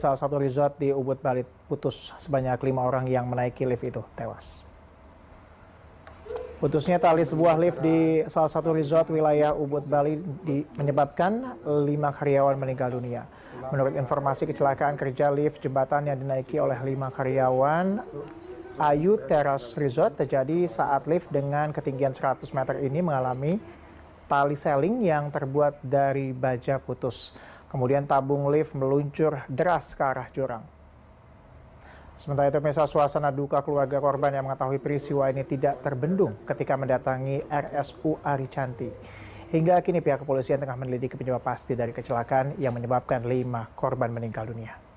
Salah satu resort di Ubud Bali putus sebanyak lima orang yang menaiki lift itu tewas. Putusnya tali sebuah lift di salah satu resort wilayah Ubud Bali di, menyebabkan lima karyawan meninggal dunia. Menurut informasi kecelakaan kerja lift jembatan yang dinaiki oleh lima karyawan Ayu Teras Resort terjadi saat lift dengan ketinggian 100 meter ini mengalami tali seling yang terbuat dari baja putus. Kemudian tabung lift meluncur deras ke arah jurang. Sementara itu, pemirsa suasana duka keluarga korban yang mengetahui peristiwa ini tidak terbendung ketika mendatangi RSU Aricanti. Hingga kini pihak kepolisian tengah menyelidiki penyebab pasti dari kecelakaan yang menyebabkan lima korban meninggal dunia.